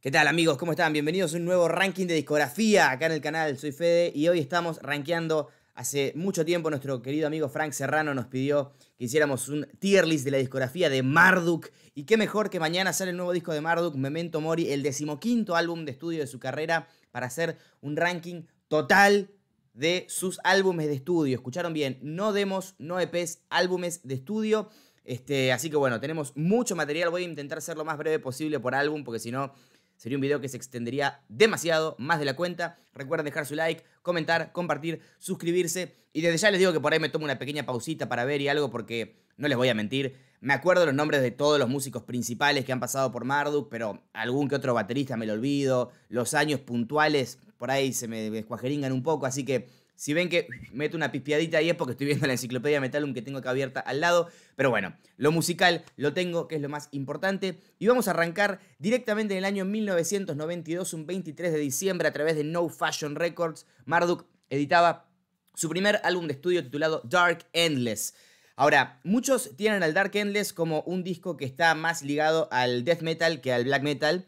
¿Qué tal amigos? ¿Cómo están? Bienvenidos a un nuevo ranking de discografía acá en el canal. Soy Fede y hoy estamos rankeando hace mucho tiempo. Nuestro querido amigo Frank Serrano nos pidió que hiciéramos un tier list de la discografía de Marduk. Y qué mejor que mañana sale el nuevo disco de Marduk, Memento Mori, el decimoquinto álbum de estudio de su carrera, para hacer un ranking total de sus álbumes de estudio. Escucharon bien, no demos, no EPs, álbumes de estudio. Este, así que bueno, tenemos mucho material. Voy a intentar ser lo más breve posible por álbum, porque si no Sería un video que se extendería demasiado, más de la cuenta. Recuerden dejar su like, comentar, compartir, suscribirse. Y desde ya les digo que por ahí me tomo una pequeña pausita para ver y algo porque no les voy a mentir. Me acuerdo los nombres de todos los músicos principales que han pasado por Marduk, pero algún que otro baterista me lo olvido. Los años puntuales por ahí se me descuajeringan un poco, así que si ven que meto una pispiadita ahí es porque estoy viendo la enciclopedia Metalum que tengo acá abierta al lado. Pero bueno, lo musical lo tengo, que es lo más importante. Y vamos a arrancar directamente en el año 1992, un 23 de diciembre, a través de No Fashion Records. Marduk editaba su primer álbum de estudio titulado Dark Endless. Ahora, muchos tienen al Dark Endless como un disco que está más ligado al death metal que al black metal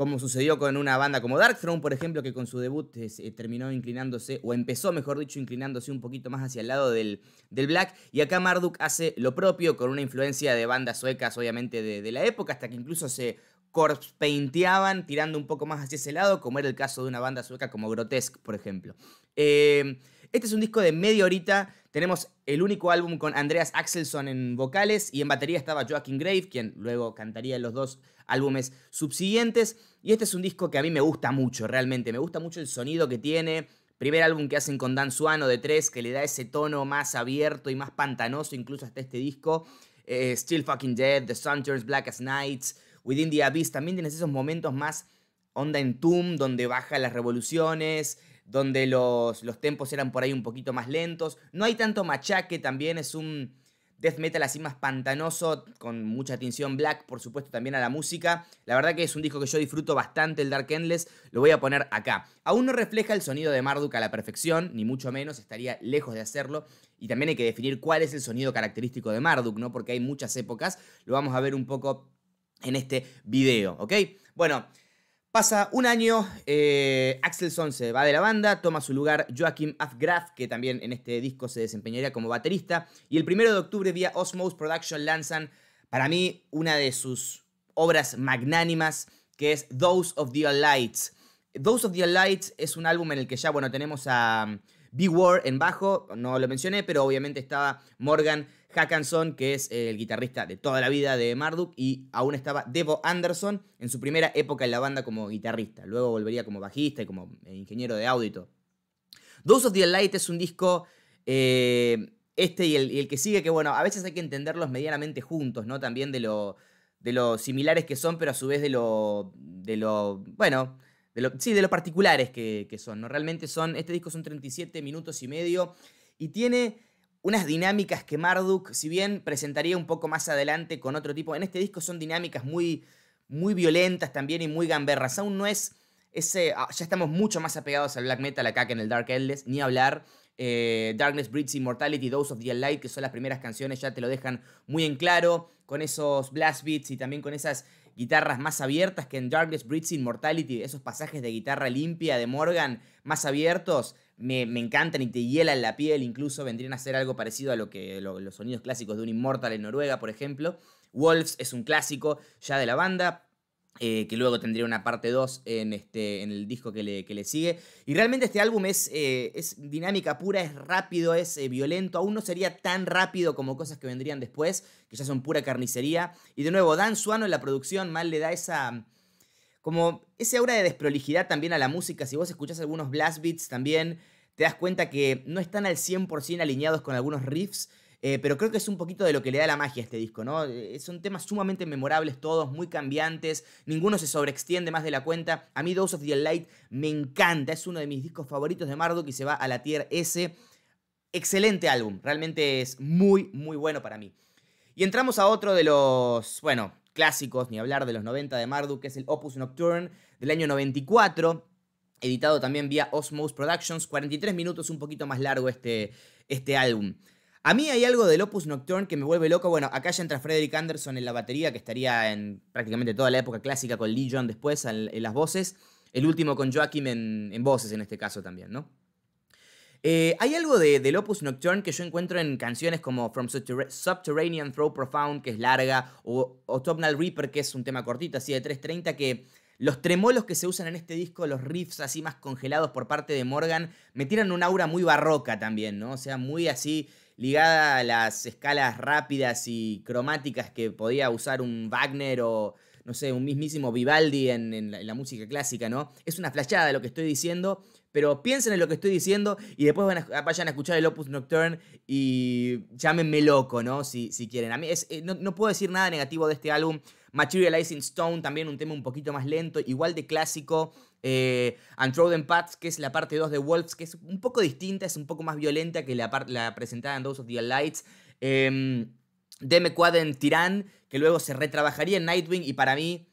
como sucedió con una banda como Darkthrone, por ejemplo, que con su debut eh, eh, terminó inclinándose, o empezó, mejor dicho, inclinándose un poquito más hacia el lado del, black. Y acá Marduk hace lo propio, con una influencia de bandas suecas, obviamente, de, de la época, hasta que incluso se corpse painteaban tirando un poco más hacia ese lado, como era el caso de una banda sueca como Grotesque, por ejemplo. Eh, este es un disco de media horita. Tenemos el único álbum con Andreas Axelson en vocales y en batería estaba Joaquin Grave, quien luego cantaría en los dos álbumes subsiguientes. Y este es un disco que a mí me gusta mucho, realmente. Me gusta mucho el sonido que tiene. Primer álbum que hacen con Dan Suano de tres, que le da ese tono más abierto y más pantanoso, incluso hasta este disco. Eh, Still Fucking Dead, The Sun Turns Black as Nights, Within the Abyss. También tienes esos momentos más onda en tomb, donde baja las revoluciones, donde los, los tempos eran por ahí un poquito más lentos. No hay tanto machaque, también es un death metal así más pantanoso, con mucha atención black, por supuesto, también a la música. La verdad que es un disco que yo disfruto bastante, el Dark Endless, lo voy a poner acá. Aún no refleja el sonido de Marduk a la perfección, ni mucho menos, estaría lejos de hacerlo. Y también hay que definir cuál es el sonido característico de Marduk, ¿no? Porque hay muchas épocas, lo vamos a ver un poco en este video, ¿ok? Bueno, Pasa un año, eh, Axelson se va de la banda, toma su lugar Joachim Afgraf, que también en este disco se desempeñaría como baterista, y el primero de octubre vía Osmose Production lanzan, para mí, una de sus obras magnánimas, que es Those of the Lights. Those of the Lights es un álbum en el que ya, bueno, tenemos a mm, b War en bajo, no lo mencioné, pero obviamente estaba Morgan Hackanson, que es el guitarrista de toda la vida de Marduk, y aún estaba Debo Anderson en su primera época en la banda como guitarrista. Luego volvería como bajista y como eh, ingeniero de audio. Dose of the Light es un disco. Eh, este y el, que sigue, que bueno, a veces hay que entenderlos medianamente juntos, ¿no? También de lo, de similares que son, pero a su vez de lo. de lo. bueno. De lo, sí, de lo particulares que, que son, ¿no? Realmente son. Este disco son 37 minutos y medio. Y tiene unas dinámicas que Marduk, si bien presentaría un poco más adelante con otro tipo, en este disco son dinámicas muy, muy violentas también y muy gamberras. Aún no es ese, ah, ya estamos mucho más apegados al black metal acá que en el Dark Endless, ni hablar. Eh, Darkness Breeds Immortality, Those of the Light, que son las primeras canciones, ya te lo dejan muy en claro, con esos blast beats y también con esas guitarras más abiertas que en Darkness Breeds Immortality, esos pasajes de guitarra limpia de Morgan más abiertos, me, encantan y te hielan la piel, incluso vendrían a ser algo parecido a lo que los sonidos clásicos de un Immortal en Noruega, por ejemplo. Wolves es un clásico ya de la banda, eh, que luego tendría una parte 2 en, este, en el disco que le, que le, sigue. Y realmente este álbum es, eh, es dinámica pura, es rápido, es eh, violento, aún no sería tan rápido como cosas que vendrían después, que ya son pura carnicería. Y de nuevo, Dan Suano en la producción mal le da esa como ese aura de desprolijidad también a la música. Si vos escuchás algunos blast beats también, te das cuenta que no están al 100% alineados con algunos riffs, eh, pero creo que es un poquito de lo que le da la magia a este disco, ¿no? Eh, son temas sumamente memorables todos, muy cambiantes, ninguno se sobreextiende más de la cuenta. A mí Dose of the Light me encanta, es uno de mis discos favoritos de Marduk y se va a la tier S. Excelente álbum, realmente es muy, muy bueno para mí. Y entramos a otro de los, bueno, clásicos, ni hablar de los 90 de Marduk, que es el Opus Nocturne del año 94, editado también vía Osmos Productions, 43 minutos, un poquito más largo este, este álbum. A mí hay algo del Opus Nocturne que me vuelve loco. Bueno, acá ya entra Frederick Anderson en la batería, que estaría en prácticamente toda la época clásica con Lee John después en, las voces. El último con Joachim en voces en este caso también, ¿no? Eh, hay algo de, del Opus Nocturne que yo encuentro en canciones como From Subterranean Throw Profound, que es larga, o Autumnal Reaper, que es un tema cortito, así de 3.30, que los tremolos que se usan en este disco, los riffs así más congelados por parte de Morgan, me tiran un aura muy barroca también, ¿no? O sea, muy así ligada a las escalas rápidas y cromáticas que podía usar un Wagner o, no sé, un mismísimo Vivaldi en, la, en la música clásica, ¿no? Es una flashada lo que estoy diciendo, pero piensen en lo que estoy diciendo y después van vayan a escuchar el Opus Nocturne y llámenme loco, ¿no? Si, si quieren. A mí eh, no, puedo decir nada negativo de este álbum. Materializing Stone, también un tema un poquito más lento, igual de clásico. Eh, Untrodden Paths, que es la parte 2 de Wolves, que es un poco distinta, es un poco más violenta que la, la presentada en Those of the Lights. Em, Deme en que luego se retrabajaría en Nightwing y para mí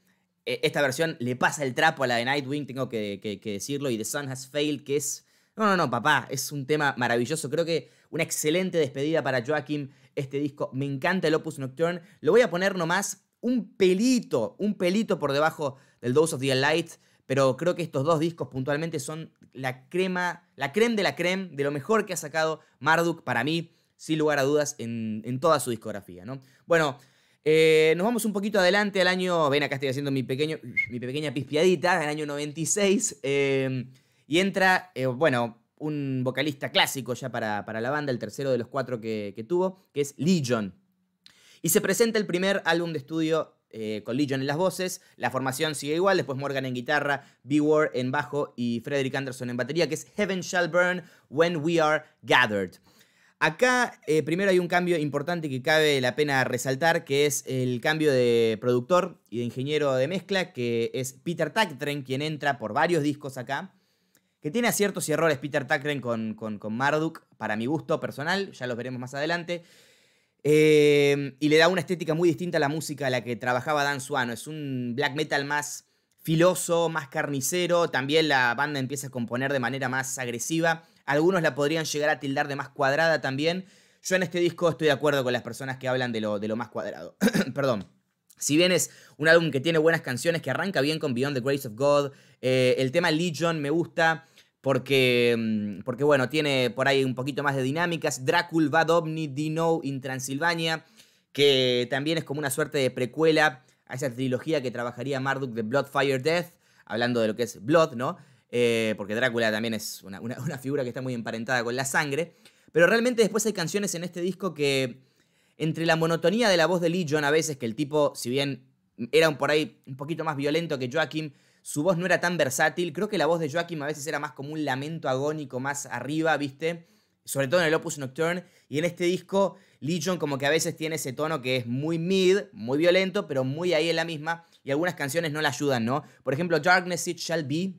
e, esta versión le pasa el trapo a la de Nightwing, tengo que, decirlo, y The Sun Has Failed, que es... No, no, no, papá, es un tema maravilloso, creo que una excelente despedida para Joaquín este disco, me encanta el Opus Nocturne, lo voy a poner nomás un pelito, un pelito por debajo del Dose of the Light, pero creo que estos dos discos puntualmente son la crema, la creme de la creme, de lo mejor que ha sacado Marduk para mí, sin lugar a dudas, en, en toda su discografía, ¿no? Bueno... Eh, nos vamos un poquito adelante al año. Ven, acá estoy haciendo mi, pequeña pispiadita, el año 96. Em, y entra, eh, bueno, un vocalista clásico ya para, la banda, el tercero de los cuatro que, que, tuvo, que es Legion. Y se presenta el primer álbum de estudio eh, con Legion en las voces. La formación sigue igual, después Morgan en guitarra, B-War en bajo y Frederick Anderson en batería, que es Heaven Shall Burn When We Are Gathered. Acá eh, primero hay un cambio importante que cabe la pena resaltar, que es el cambio de productor y de ingeniero de mezcla, que es Peter Taktren, quien entra por varios discos acá, que tiene aciertos y errores Peter Taktren con, Marduk, para mi gusto personal, ya los veremos más adelante. Eh, y le da una estética muy distinta a la música a la que trabajaba Dan Suano. Es un black metal más filoso, más carnicero. También la banda empieza a componer de manera más agresiva algunos la podrían llegar a tildar de más cuadrada también. Yo en este disco estoy de acuerdo con las personas que hablan de lo, de lo más cuadrado. Perdón. Si bien es un álbum que tiene buenas canciones, que arranca bien con Beyond the Grace of God, eh, el tema Legion me gusta porque, mm, porque, bueno, tiene por ahí un poquito más de dinámicas. Dracul, Domni Dino, in Transilvania, que también es como una suerte de precuela a esa trilogía que trabajaría Marduk de Blood, Fire, Death, hablando de lo que es Blood, ¿no? Eh, porque Drácula también es una, figura que está muy emparentada con la sangre. Pero realmente después hay canciones en este disco que, entre la monotonía de la voz de Legion a veces, que el tipo, si bien era por ahí un poquito más violento que Joaquín, su voz no era tan versátil. Creo que la voz de Joaquín a veces era más como un lamento agónico más arriba, ¿viste? Sobre todo en el Opus Nocturne. Y en este disco, Legion como que a veces tiene ese tono que es muy mid, muy violento, pero muy ahí en la misma. Y algunas canciones no la ayudan, ¿no? Por ejemplo, Darkness It Shall Be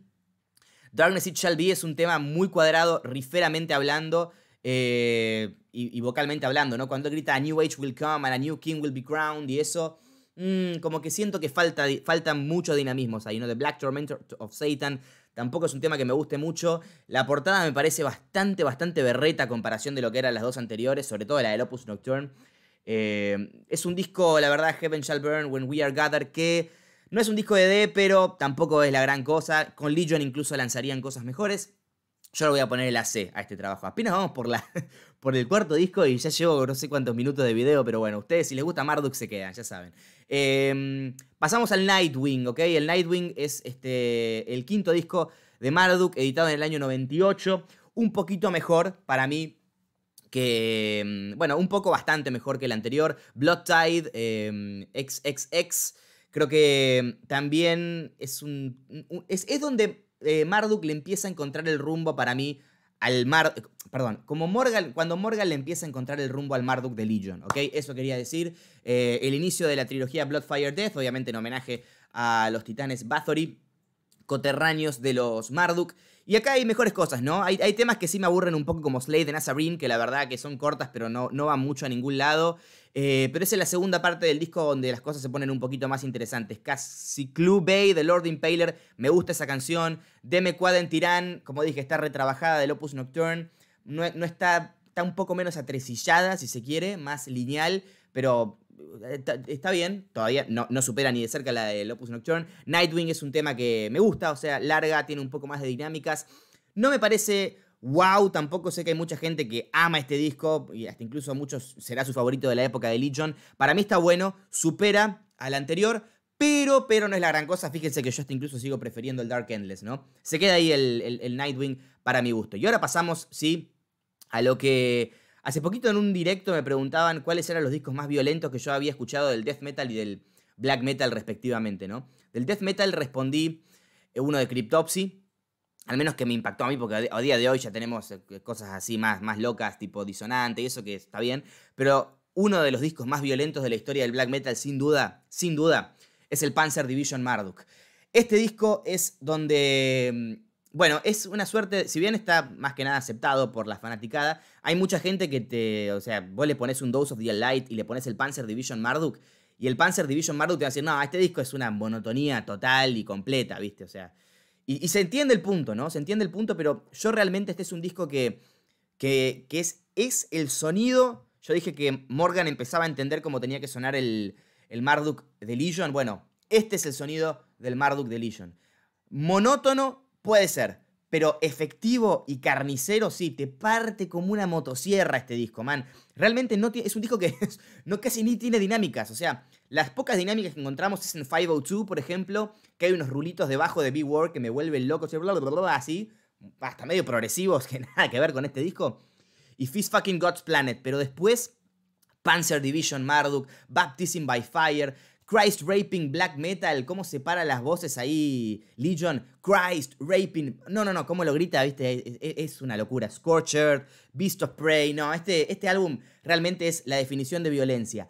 Darkness It Shall Be es un tema muy cuadrado, riferamente hablando eh, y, vocalmente hablando, ¿no? Cuando grita A New Age will come and a new king will be crowned y eso, mm, como que siento que falta, faltan muchos dinamismos ahí, ¿no? The Black Tormentor of Satan tampoco es un tema que me guste mucho. La portada me parece bastante, bastante berreta a comparación de lo que eran las dos anteriores, sobre todo la del Opus Nocturne. Eh, es un disco, la verdad, Heaven Shall Burn, When We Are Gathered, que no es un disco de D, pero tampoco es la gran cosa. Con Legion incluso lanzarían cosas mejores. Yo le voy a poner el AC a este trabajo. Apenas vamos por, la, por el cuarto disco y ya llevo no sé cuántos minutos de video, pero bueno, ustedes si les gusta Marduk se quedan, ya saben. Em, pasamos al Nightwing, ¿ok? El Nightwing es este, el quinto disco de Marduk, editado en el año 98. Un poquito mejor para mí que, em, bueno, un poco bastante mejor que el anterior. Blood Tide, XXX em, Creo que también es un. es, donde eh, Marduk le empieza a encontrar el rumbo para mí al Mar. Perdón, como Morgan, cuando Morgan le empieza a encontrar el rumbo al Marduk de Legion, ¿ok? Eso quería decir. Eh, el inicio de la trilogía Bloodfire Death, obviamente en homenaje a los titanes Bathory, coterráneos de los Marduk. Y acá hay mejores cosas, ¿no? Hay, temas que sí me aburren un poco como Slade de Nazarene, que la verdad que son cortas pero no, no van mucho a ningún lado. Eh, pero esa es la segunda parte del disco donde las cosas se ponen un poquito más interesantes. Casi Club Bay de Lord Impaler, me gusta esa canción. Deme Quad en Tirán, como dije, está retrabajada del Opus Nocturne. No, no está, está un poco menos atresillada, si se quiere, más lineal, pero está, bien, todavía no, no supera ni de cerca la de Opus Nocturne. Nightwing es un tema que me gusta, o sea, larga, tiene un poco más de dinámicas. No me parece wow, tampoco sé que hay mucha gente que ama este disco, y hasta incluso muchos será su favorito de la época de Legion. Para mí está bueno, supera al anterior, pero, pero no es la gran cosa. Fíjense que yo hasta incluso sigo prefiriendo el Dark Endless, ¿no? Se queda ahí el Nightwing para mi gusto. Y ahora pasamos, sí, a lo que Hace poquito en un directo me preguntaban cuáles eran los discos más violentos que yo había escuchado del death metal y del black metal respectivamente, ¿no? Del death metal respondí eh, uno de Cryptopsy, al menos que me impactó a mí, porque a día de hoy ya tenemos eh, cosas así más, más locas, tipo disonante y eso que está bien, pero uno de los discos más violentos de la historia del black metal, sin duda, sin duda, es el Panzer Division Marduk. Este disco es donde mm, bueno, es una suerte, si bien está más que nada aceptado por la fanaticada, hay mucha gente que te, o sea, vos le pones un Dose of the Light y le pones el Panzer Division Marduk y el Panzer Division Marduk te va a decir, no, este disco es una monotonía total y completa, ¿viste? O sea, y, se entiende el punto, ¿no? Se entiende el punto, pero yo realmente este es un disco que, que, es, es el sonido, yo dije que Morgan empezaba a entender cómo tenía que sonar el, el Marduk de Legion, bueno, este es el sonido del Marduk de Legion. Monótono, Puede ser. Pero efectivo y carnicero, sí, te parte como una motosierra este disco, man. Realmente no es un disco que no casi ni tiene dinámicas. O sea, las pocas dinámicas que encontramos es en 502, por ejemplo, que hay unos rulitos debajo de b world que me vuelven loco, así, así, hasta medio progresivos, que nada que ver con este disco. Y Fist Fucking God's Planet, pero después Panzer Division Marduk, Baptism by Fire, Christ Raping Black Metal, cómo separa las voces ahí Legion, Christ Raping, no, no, no, cómo lo grita, viste, es, una locura, Scorcherd, Beast of Prey, no, este, este álbum realmente es la definición de violencia.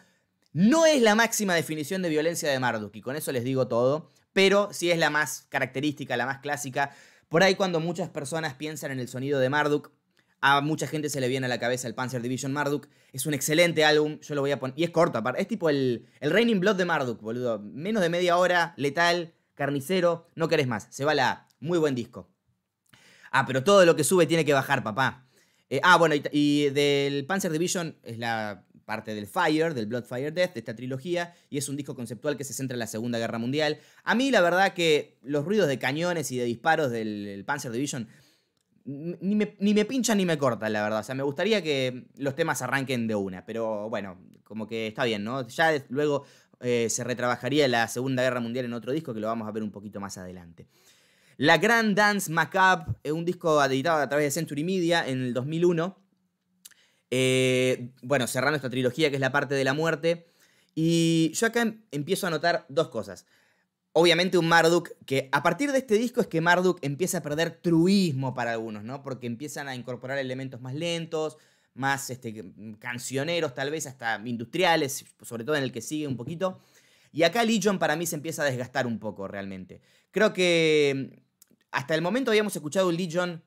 No es la máxima definición de violencia de Marduk, y con eso les digo todo, pero sí es la más característica, la más clásica. Por ahí cuando muchas personas piensan en el sonido de Marduk, a mucha gente se le viene a la cabeza el Panzer Division Marduk. Es un excelente álbum, yo lo voy a poner. Y es corto, aparte. Es tipo el, el Raining Blood de Marduk, boludo. Menos de media hora, letal, carnicero, no querés más. Se va la Muy buen disco. Ah, pero todo lo que sube tiene que bajar, papá. Eh, ah, bueno, y, y, del Panzer Division es la parte del Fire, del Blood Fire Death, de esta trilogía, y es un disco conceptual que se centra en la Segunda Guerra Mundial. A mí la verdad que los ruidos de cañones y de disparos del Panzer Division ni me, ni pincha ni me corta, la verdad. O sea, me gustaría que los temas arranquen de una, pero bueno, como que está bien, ¿no? Ya luego eh, se retrabajaría la Segunda Guerra Mundial en otro disco que lo vamos a ver un poquito más adelante. La Grand Dance Macabre, es eh, un disco editado a través de Century Media en el 2001. Eh, bueno, cerrando esta trilogía que es la parte de la muerte. Y yo acá em-, empiezo a notar dos cosas. Obviamente un Marduk que a partir de este disco es que Marduk empieza a perder truismo para algunos, ¿no? Porque empiezan a incorporar elementos más lentos, más este, mm, cancioneros, tal vez hasta industriales, sobre todo en el que sigue un poquito. Y acá Legion para mí se empieza a desgastar un poco realmente. Creo que mm, hasta el momento habíamos escuchado un Legion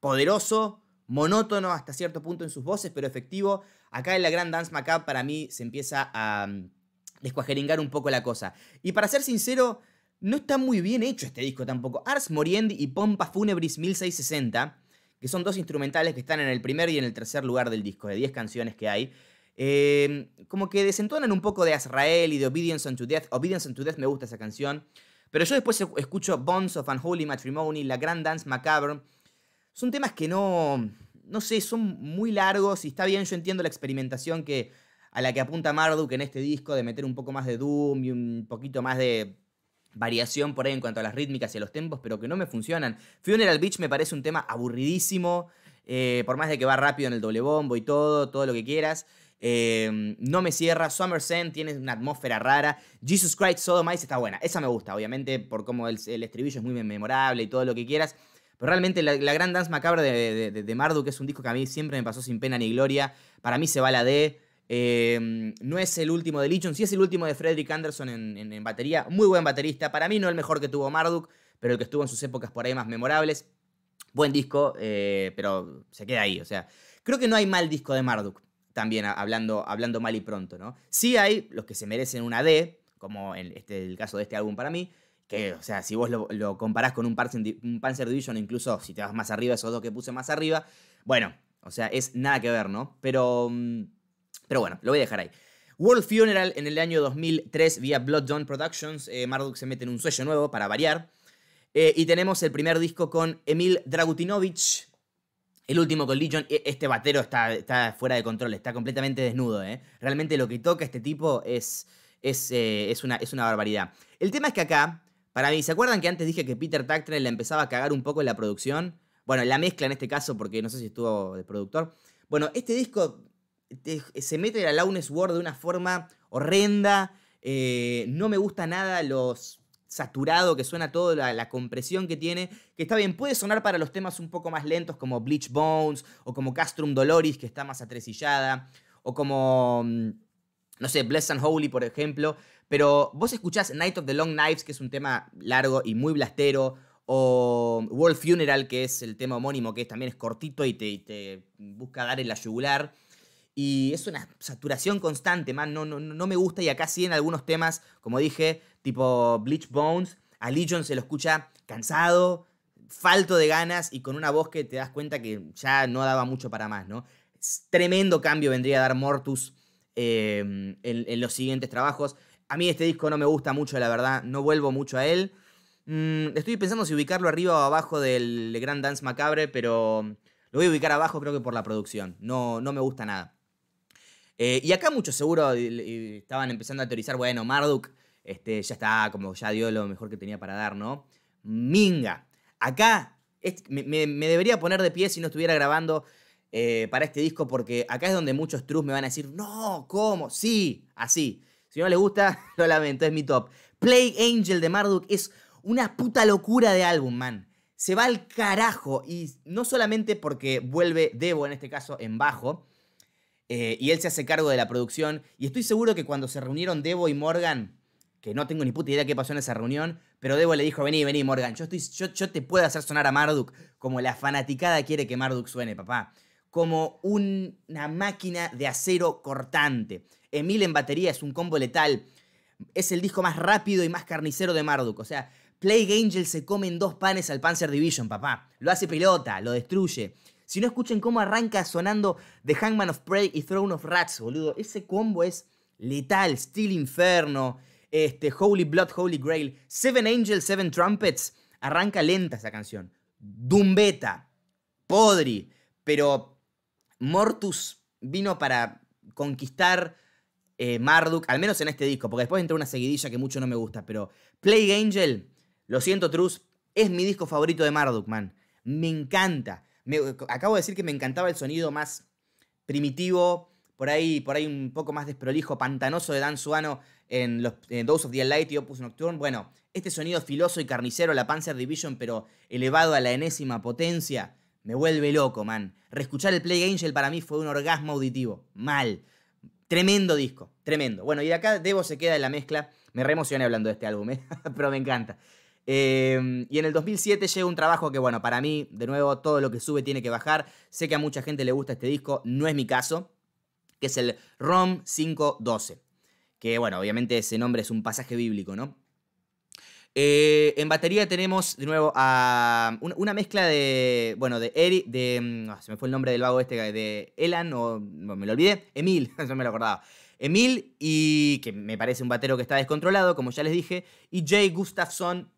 poderoso, monótono hasta cierto punto en sus voces, pero efectivo. Acá en la gran Dance Macabre para mí se empieza a mm, descuajeringar un poco la cosa. Y para ser sincero, no está muy bien hecho este disco tampoco. Ars Moriendi y Pompa Funebris 1660, que son dos instrumentales que están en el primer y en el tercer lugar del disco, de 10 canciones que hay. Eh, como que desentonan un poco de Azrael y de Obedience unto Death. Obedience unto Death me gusta esa canción. Pero yo después escucho Bonds of Unholy Matrimony, La Grand Dance Macabre. Son temas que no. No sé, son muy largos y está bien, yo entiendo la experimentación que, a la que apunta Marduk en este disco de meter un poco más de Doom y un poquito más de variación por ahí en cuanto a las rítmicas y a los tempos, pero que no me funcionan. Funeral Beach me parece un tema aburridísimo, eh, por más de que va rápido en el doble bombo y todo, todo lo que quieras. Em, no me cierra. Summer tiene una atmósfera rara. Jesus Christ sodomize está buena. Esa me gusta, obviamente, por cómo el, estribillo es muy memorable y todo lo que quieras. Pero realmente la, gran dance macabra de, de, de, Marduk es un disco que a mí siempre me pasó sin pena ni gloria. Para mí se va la D. Em, no es el último de Lichon, sí es el último de Frederick Anderson en, batería. Muy buen baterista. Para mí no el mejor que tuvo Marduk, pero el que estuvo en sus épocas por ahí más memorables. Buen disco, eh, pero se queda ahí. O sea, creo que no hay mal disco de Marduk, también hablando, hablando mal y pronto, ¿no? Sí hay los que se merecen una D, como en este, el caso de este álbum para mí, que, o sea, si vos lo, comparás con un Panzer, Division, incluso si te vas más arriba, esos dos que puse más arriba, bueno, o sea, es nada que ver, ¿no? Pero... Mm, pero bueno, lo voy a dejar ahí. World Funeral en el año 2003 vía Blood Dawn Productions. Eh, Marduk se mete en un sueño nuevo para variar. Eh, y tenemos el primer disco con Emil Dragutinovich. El último con Legion. E, este batero está, está fuera de control, está completamente desnudo. Eh. Realmente lo que toca este tipo es, es, es, una, es una barbaridad. El tema es que acá, para mí, ¿se acuerdan que antes dije que Peter Tactrell le empezaba a cagar un poco en la producción? Bueno, la mezcla en este caso, porque no sé si estuvo de productor. Bueno, este disco se mete a la Lawn War de una forma horrenda. Eh, no me gusta nada los saturado que suena todo, la, compresión que tiene, que está bien, puede sonar para los temas un poco más lentos como Bleach Bones o como Castrum Doloris, que está más atresillada, o como, mm, no sé, Bless and Holy, por ejemplo, pero vos escuchás Night of the Long Knives, que es un tema largo y muy blastero, o World Funeral, que es el tema homónimo, que también es cortito y te, te busca dar el la y es una saturación constante, no, no, me gusta y acá sí en algunos temas, como dije, tipo Bleach Bones, a Legion se lo escucha cansado, falto de ganas y con una voz que te das cuenta que ya no daba mucho para más, ¿no? tremendo cambio vendría a dar Mortus em, en, los siguientes trabajos. A mí este disco no me gusta mucho, la verdad, no vuelvo mucho a él. Mm, estoy pensando si ubicarlo arriba o abajo del Grand Dance Macabre, pero lo voy a ubicar abajo creo que por la producción, no, no me gusta nada. Eh, y acá muchos seguro estaban empezando a teorizar, bueno, Marduk este, ya está, como ya dio lo mejor que tenía para dar, ¿no? Minga. Acá me, debería poner de pie si no estuviera grabando eh, para este disco, porque acá es donde muchos trus me van a decir, no, ¿cómo? Sí, así. Si no le gusta, lo lamento, es mi top. Play Angel de Marduk es una puta locura de álbum, man. Se va al carajo y no solamente porque vuelve Debo, en este caso en bajo, eh, y él se hace cargo de la producción. Y estoy seguro que cuando se reunieron Devo y Morgan, que no tengo ni puta idea qué pasó en esa reunión, pero Devo le dijo, vení, vení, Morgan, yo, estoy, yo, yo te puedo hacer sonar a Marduk como la fanaticada quiere que Marduk suene, papá. Como una máquina de acero cortante. Emil en batería es un combo letal. Es el disco más rápido y más carnicero de Marduk. O sea, Plague Angel se come en dos panes al Panzer Division, papá. Lo hace pelota, lo destruye. Si no escuchen cómo arranca sonando The Hangman of Prey y Throne of Rats, boludo. Ese combo es letal, Steel Inferno, este, Holy Blood, Holy Grail, Seven Angels, Seven Trumpets. Arranca lenta esa canción. Dumbeta, Podri, pero Mortus vino para conquistar eh, Marduk, al menos en este disco, porque después entra una seguidilla que mucho no me gusta, pero Plague Angel, lo siento Trus, es mi disco favorito de Marduk, man. Me encanta acabo de decir que me encantaba el sonido más primitivo, por ahí, por ahí un poco más desprolijo, pantanoso de Dan Suano en, los, Dose of the Light y Opus Nocturne. Bueno, este sonido filoso y carnicero, la Panzer Division, pero elevado a la enésima potencia, me vuelve loco, man. Reescuchar el Play Angel para mí fue un orgasmo auditivo. Mal. Tremendo disco, tremendo. Bueno, y acá Debo se queda en la mezcla. Me reemocioné hablando de este álbum, ¿eh? pero me encanta. Em, y en el 2007 llega un trabajo que, bueno, para mí, de nuevo, todo lo que sube tiene que bajar. Sé que a mucha gente le gusta este disco, no es mi caso, que es el ROM 512. Que, bueno, obviamente ese nombre es un pasaje bíblico, ¿no? Eh, en batería tenemos de nuevo a una mezcla de, bueno, de Eric, de, mm, ah, se me fue el nombre del vago este, de Elan, o me lo olvidé, Emil, no me lo acordaba. Emil, y que me parece un batero que está descontrolado, como ya les dije, y Jay Gustafson,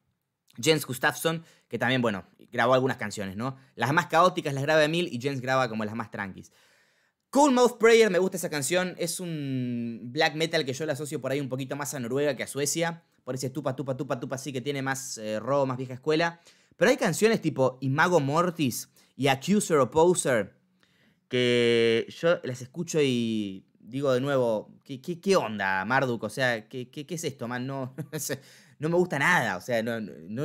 Jens Gustafsson, que también, bueno, grabó algunas canciones, ¿no? Las más caóticas las graba Emil y Jens graba como las más tranquis. Cool Mouth Prayer, me gusta esa canción, es un black metal que yo la asocio por ahí un poquito más a Noruega que a Suecia, por ese tupa, tupa, tupa, tupa, sí que tiene más eh, robo, más vieja escuela. Pero hay canciones tipo Imago Mortis y Accuser Opposer que yo las escucho y digo de nuevo, ¿qué, onda, Marduk? O sea, ¿qué, qué es esto, man? No, no me gusta nada. O sea, no, no,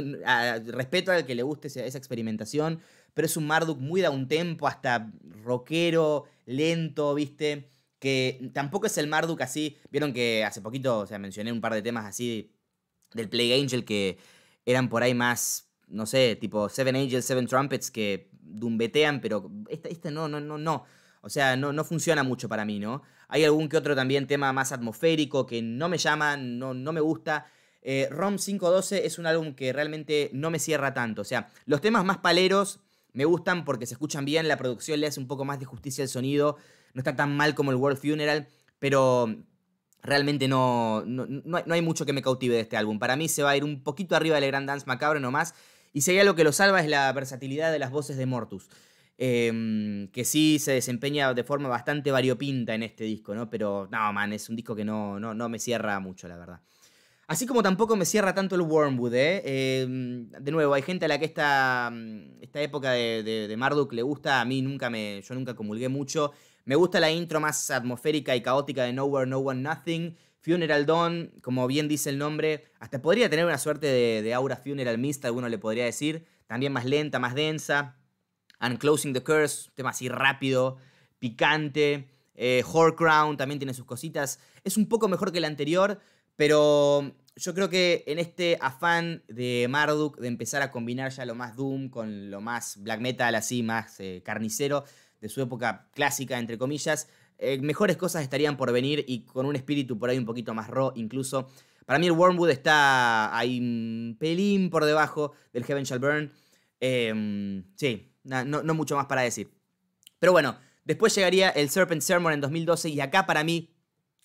respeto al que le guste esa, experimentación, pero es un Marduk muy da un tempo, hasta rockero, lento, ¿viste? Que tampoco es el Marduk así. Vieron que hace poquito, o sea, mencioné un par de temas así del Plague Angel que eran por ahí más, no sé, tipo Seven Angels, Seven Trumpets que dumbetean, pero este, no, no, no, no. O sea, no, no funciona mucho para mí, ¿no? Hay algún que otro también tema más atmosférico que no me llama, no, no me gusta. Eh, ROM 512 es un álbum que realmente no me cierra tanto. O sea, los temas más paleros me gustan porque se escuchan bien, la producción le hace un poco más de justicia al sonido, no está tan mal como el World Funeral, pero realmente no, no, hay, mucho que me cautive de este álbum. Para mí se va a ir un poquito arriba del Grand Dance Macabre nomás, y sería lo que lo salva es la versatilidad de las voces de Mortus. Em, que sí se desempeña de forma bastante variopinta en este disco, ¿no? Pero no, man, es un disco que no, no, no me cierra mucho, la verdad. Así como tampoco me cierra tanto el Wormwood, ¿eh? Em, de nuevo, hay gente a la que esta, mm, esta época de, Marduk le gusta, a mí nunca me, yo nunca comulgué mucho. Me gusta la intro más atmosférica y caótica de Nowhere, No One, Nothing. Funeral Dawn, como bien dice el nombre, hasta podría tener una suerte de, aura funeral Mist, alguno le podría decir. También más lenta, más densa. Unclosing the Curse, un tema así rápido, picante. Eh, Horcrown también tiene sus cositas. Es un poco mejor que el anterior, pero yo creo que en este afán de Marduk de empezar a combinar ya lo más Doom con lo más black metal, así, más eh, carnicero, de su época clásica, entre comillas, eh, mejores cosas estarían por venir y con un espíritu por ahí un poquito más raw incluso. Para mí el Wormwood está ahí un pelín por debajo del Heaven Shall Burn. Em, sí, no, no mucho más para decir. Pero bueno, después llegaría el Serpent Sermon en 2012 y acá para mí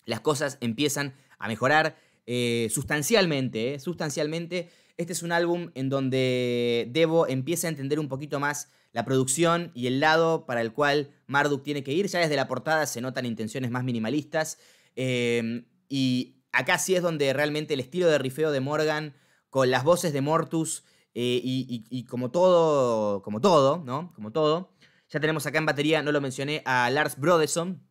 las cosas empiezan a mejorar eh, sustancialmente, eh, sustancialmente. Este es un álbum en donde Debo empieza a entender un poquito más la producción y el lado para el cual Marduk tiene que ir. Ya desde la portada se notan intenciones más minimalistas. Eh, y acá sí es donde realmente el estilo de rifeo de Morgan, con las voces de Mortus y, y, como todo, como todo, ¿no? Como todo. Ya tenemos acá en batería, no lo mencioné, a Lars Brodeson.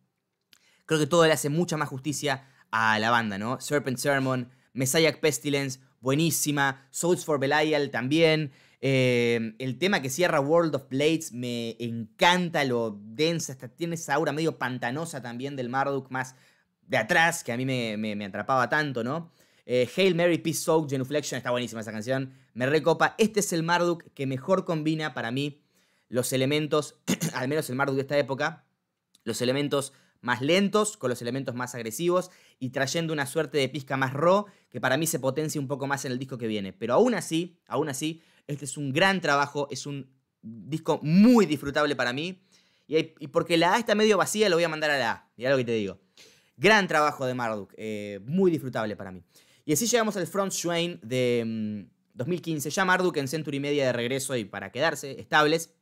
Creo que todo le hace mucha más justicia a la banda, ¿no? Serpent Sermon, Messiah Pestilence, buenísima, Souls for Belial también. Eh, el tema que cierra World of Blades me encanta, lo densa, hasta tiene esa aura medio pantanosa también del Marduk más de atrás, que a mí me, atrapaba tanto, ¿no? Eh, Hail Mary, Peace Soul, Genuflection, está buenísima esa canción, me recopa. Este es el Marduk que mejor combina para mí los elementos, al menos el Marduk de esta época, los elementos más lentos, con los elementos más agresivos y trayendo una suerte de pizca más raw que para mí se potencia un poco más en el disco que viene. Pero aún así, aún así, este es un gran trabajo, es un disco muy disfrutable para mí. Y, porque la A está medio vacía, lo voy a mandar a la A. Mirá lo que te digo. Gran trabajo de Marduk, eh, muy disfrutable para mí. Y así llegamos al Front Swain de 2015. Mm, ya Marduk en Century Media de regreso y para quedarse estables.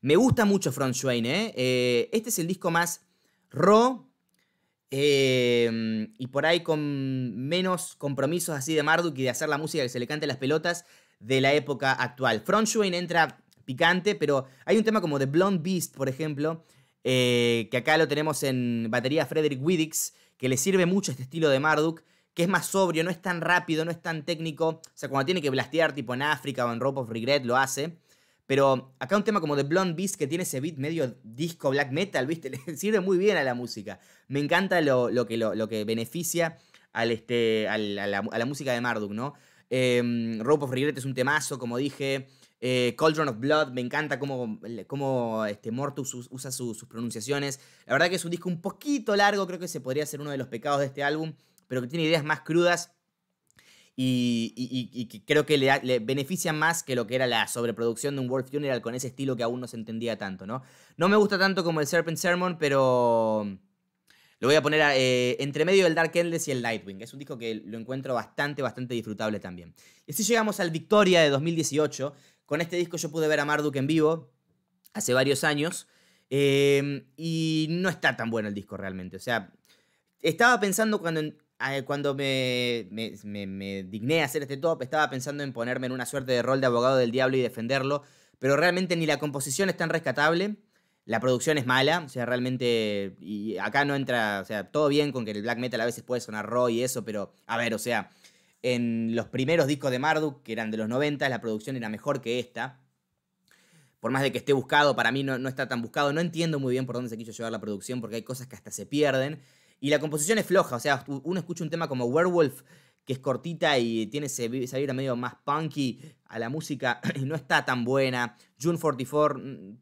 Me gusta mucho Front Swain, eh. Eh, Este es el disco más Ro. Em, y por ahí con menos compromisos así de Marduk y de hacer la música que se le cante las pelotas de la época actual. Front entra picante, pero hay un tema como The Blonde Beast, por ejemplo, eh, que acá lo tenemos en batería Frederick Widdix, que le sirve mucho este estilo de Marduk, que es más sobrio, no es tan rápido, no es tan técnico. O sea, cuando tiene que blastear tipo en África o en Rope of Regret, lo hace. Pero acá un tema como The Blonde Beast que tiene ese beat medio disco black metal, ¿viste? Le sirve muy bien a la música. Me encanta lo, que, lo, que beneficia al, este, a, la, música de Marduk, ¿no? Em, Rope of Regret es un temazo, como dije. Eh, Cauldron of Blood, me encanta cómo, cómo este, Mortus usa sus pronunciaciones. La verdad que es un disco un poquito largo, creo que se podría ser uno de los pecados de este álbum, pero que tiene ideas más crudas y, creo que le, beneficia más que lo que era la sobreproducción de un World Funeral con ese estilo que aún no se entendía tanto, ¿no? No me gusta tanto como el Serpent Sermon, pero lo voy a poner eh, entre medio del Dark Endless y el Lightwing. Es un disco que lo encuentro bastante, bastante disfrutable también. Y así llegamos al Victoria de 2018. Con este disco yo pude ver a Marduk en vivo hace varios años. Eh, y no está tan bueno el disco realmente. O sea, estaba pensando cuando, eh, cuando me, digné a hacer este top, estaba pensando en ponerme en una suerte de rol de abogado del diablo y defenderlo, pero realmente ni la composición es tan rescatable, la producción es mala, o sea, realmente, y acá no entra, o sea, todo bien con que el black metal a veces puede sonar raw y eso, pero a ver, o sea, en los primeros discos de Marduk, que eran de los 90, la producción era mejor que esta. Por más de que esté buscado, para mí no está tan buscado. No entiendo muy bien por dónde se quiso llevar la producción, porque hay cosas que hasta se pierden. Y la composición es floja, o sea, uno escucha un tema como Werewolf, que es cortita y tiene esa vibra medio más punky a la música, y no está tan buena. June 44,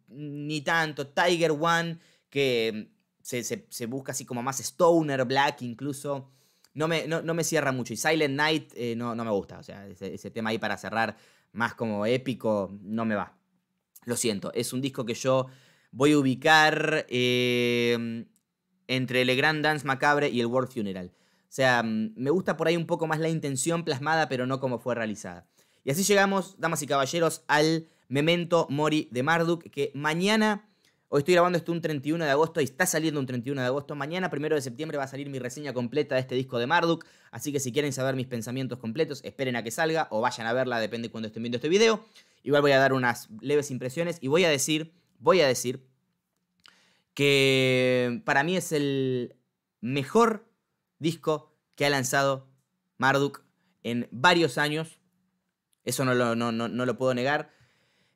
ni tanto. Tiger One, que mm, se, busca así como más stoner, black incluso. No me, no, me cierra mucho. Y Silent Night eh, no, no, me gusta. O sea, ese, tema ahí para cerrar más como épico, no me va. Lo siento, es un disco que yo voy a ubicar eh, entre Le Grand Dance Macabre y el World Funeral. O sea, mm, me gusta por ahí un poco más la intención plasmada, pero no como fue realizada. Y así llegamos, damas y caballeros, al Memento Mori de Marduk, que mañana, hoy estoy grabando esto un 31 de agosto y está saliendo un 31 de agosto, mañana, primero de septiembre, va a salir mi reseña completa de este disco de Marduk, así que si quieren saber mis pensamientos completos, esperen a que salga o vayan a verla, depende de cuando estén viendo este video. Igual voy a dar unas leves impresiones y voy a decir, voy a decir que para mí es el mejor disco que ha lanzado Marduk en varios años. Eso no lo, no, lo puedo negar.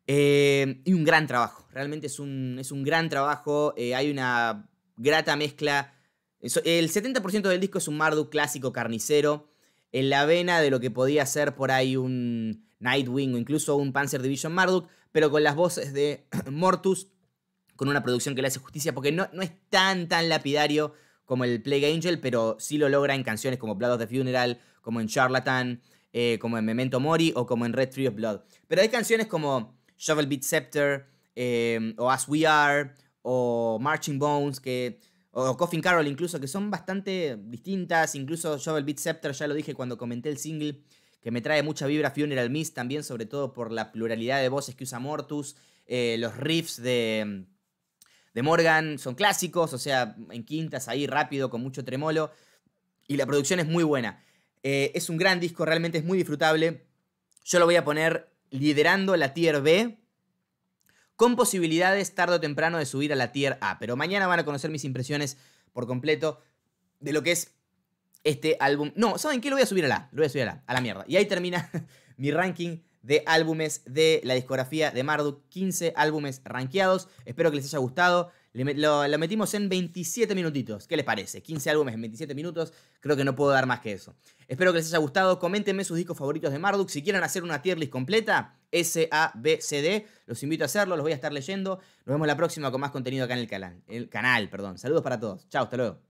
Eh, y un gran trabajo, realmente es un, es un gran trabajo, eh, hay una grata mezcla. El 70% del disco es un Marduk clásico carnicero, en la vena de lo que podía ser por ahí un Nightwing o incluso un Panzer Division Marduk, pero con las voces de Mortus con una producción que le hace justicia, porque no, no es tan, tan lapidario como el Plague Angel, pero sí lo logra en canciones como Blood of Funeral, como en Charlatan, eh, como en Memento Mori o como en Red Tree of Blood. Pero hay canciones como Shovel Beat Scepter, eh, o As We Are, o Marching Bones, que, o Coffin Carol incluso, que son bastante distintas. Incluso Shovel Beat Scepter, ya lo dije cuando comenté el single, que me trae mucha vibra Funeral Mist también, sobre todo por la pluralidad de voces que usa Mortus, eh, los riffs de de Morgan son clásicos, o sea, en quintas ahí rápido, con mucho tremolo. Y la producción es muy buena. Eh, es un gran disco, realmente es muy disfrutable. Yo lo voy a poner liderando la tier B, con posibilidades tarde o temprano de subir a la tier A. Pero mañana van a conocer mis impresiones por completo de lo que es este álbum. No, ¿saben qué? Lo voy a subir a la. Lo voy a subir a la, a la mierda. Y ahí termina mi ranking de álbumes de la discografía de Marduk, 15 álbumes rankeados. Espero que les haya gustado. Lo, metimos en 27 minutitos. ¿Qué les parece? 15 álbumes en 27 minutos. Creo que no puedo dar más que eso. Espero que les haya gustado. Coméntenme sus discos favoritos de Marduk. Si quieren hacer una tier list completa, S-A-B-C-D, los invito a hacerlo. Los voy a estar leyendo. Nos vemos la próxima con más contenido acá en el canal. El canal, perdón. Saludos para todos. Chao, hasta luego.